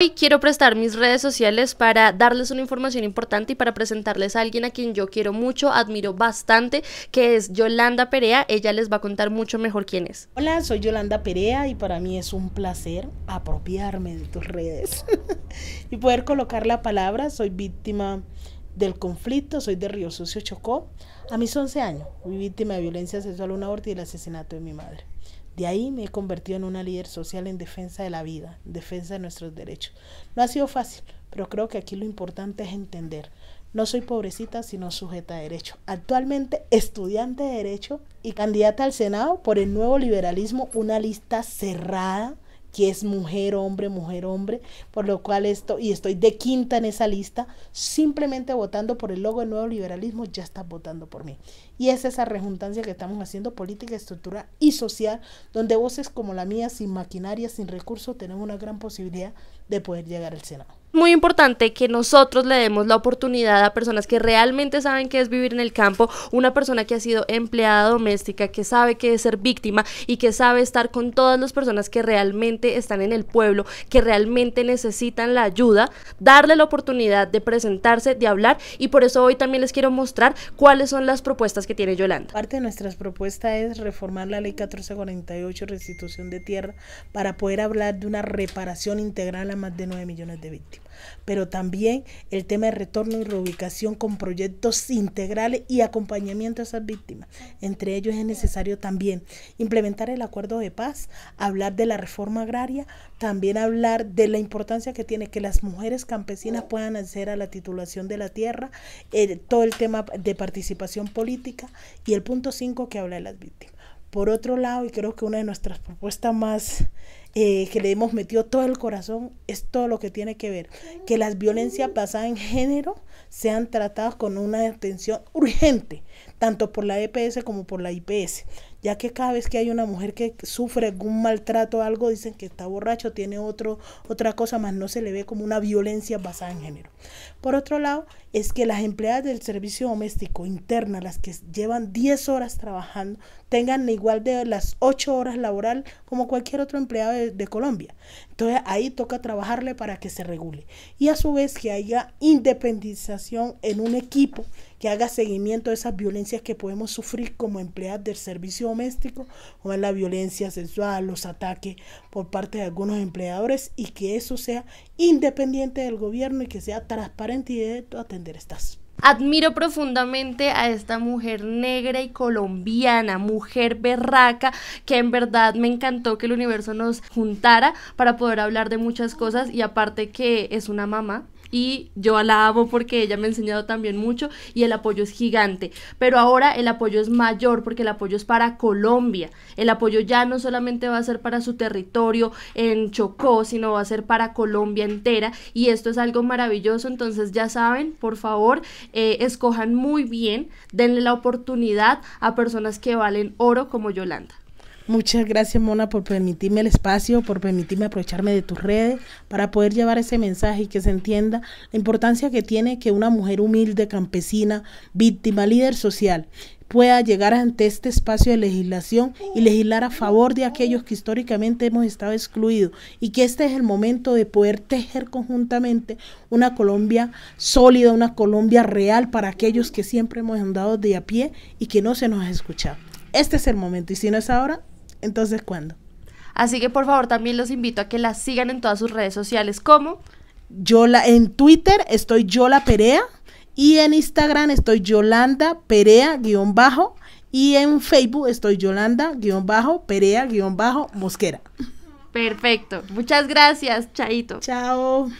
Hoy quiero prestar mis redes sociales para darles una información importante y para presentarles a alguien a quien yo quiero mucho, admiro bastante, que es Yolanda Perea. Ella les va a contar mucho mejor quién es. Hola, soy Yolanda Perea y para mí es un placer apropiarme de tus redes y poder colocar la palabra. Soy víctima del conflicto, soy de Río Sucio, Chocó. A mis 11 años fui víctima de violencia sexual, un aborto y el asesinato de mi madre. De ahí me he convertido en una líder social en defensa de la vida, en defensa de nuestros derechos. No ha sido fácil, pero creo que aquí lo importante es entender. No soy pobrecita, sino sujeta de derecho. Actualmente estudiante de derecho y candidata al Senado por el nuevo liberalismo, una lista cerrada que es mujer, hombre, mujer, hombre, por lo cual esto, y estoy de quinta en esa lista, simplemente votando por el logo del nuevo liberalismo, ya está votando por mí. Y es esa rejuntancia que estamos haciendo política, estructural y social, donde voces como la mía, sin maquinaria, sin recursos, tenemos una gran posibilidad de poder llegar al Senado muy importante que nosotros le demos la oportunidad a personas que realmente saben qué es vivir en el campo, una persona que ha sido empleada doméstica, que sabe qué es ser víctima y que sabe estar con todas las personas que realmente están en el pueblo, que realmente necesitan la ayuda, darle la oportunidad de presentarse, de hablar y por eso hoy también les quiero mostrar cuáles son las propuestas que tiene Yolanda. Parte de nuestras propuestas es reformar la ley 1448, restitución de tierra, para poder hablar de una reparación integral a más de 9 millones de víctimas pero también el tema de retorno y reubicación con proyectos integrales y acompañamiento a esas víctimas. Entre ellos es necesario también implementar el acuerdo de paz, hablar de la reforma agraria, también hablar de la importancia que tiene que las mujeres campesinas puedan acceder a la titulación de la tierra, eh, todo el tema de participación política y el punto 5 que habla de las víctimas. Por otro lado, y creo que una de nuestras propuestas más eh, que le hemos metido todo el corazón, es todo lo que tiene que ver. Que las violencias basadas en género sean tratadas con una atención urgente, tanto por la EPS como por la IPS, ya que cada vez que hay una mujer que sufre algún maltrato o algo, dicen que está borracho, tiene otro, otra cosa, más no se le ve como una violencia basada en género. Por otro lado, es que las empleadas del servicio doméstico interna, las que llevan 10 horas trabajando, tengan igual de las 8 horas laboral como cualquier otro empleado de, Colombia. Entonces ahí toca trabajarle para que se regule. Y a su vez que haya independización en un equipo que haga seguimiento de esas violencias que podemos sufrir como empleadas del servicio doméstico, o en la violencia sexual, los ataques por parte de algunos empleadores, y que eso sea independiente del gobierno y que sea transparente y directo atender estas Admiro profundamente a esta mujer negra y colombiana, mujer berraca, que en verdad me encantó que el universo nos juntara para poder hablar de muchas cosas y aparte que es una mamá y yo la amo porque ella me ha enseñado también mucho y el apoyo es gigante. Pero ahora el apoyo es mayor porque el apoyo es para Colombia. El apoyo ya no solamente va a ser para su territorio en Chocó, sino va a ser para Colombia entera y esto es algo maravilloso. Entonces ya saben, por favor, eh, escojan muy bien, denle la oportunidad a personas que valen oro como Yolanda. Muchas gracias, Mona, por permitirme el espacio, por permitirme aprovecharme de tus redes para poder llevar ese mensaje y que se entienda la importancia que tiene que una mujer humilde, campesina, víctima, líder social, pueda llegar ante este espacio de legislación y legislar a favor de aquellos que históricamente hemos estado excluidos y que este es el momento de poder tejer conjuntamente una Colombia sólida, una Colombia real para aquellos que siempre hemos andado de a pie y que no se nos ha escuchado. Este es el momento y si no es ahora, entonces, ¿cuándo? Así que por favor también los invito a que las sigan en todas sus redes sociales como Yola en Twitter estoy Yola Perea y en Instagram estoy Yolanda Perea guión bajo y en Facebook estoy Yolanda guión bajo Perea guión bajo Mosquera. Perfecto. Muchas gracias, Chaito. Chao.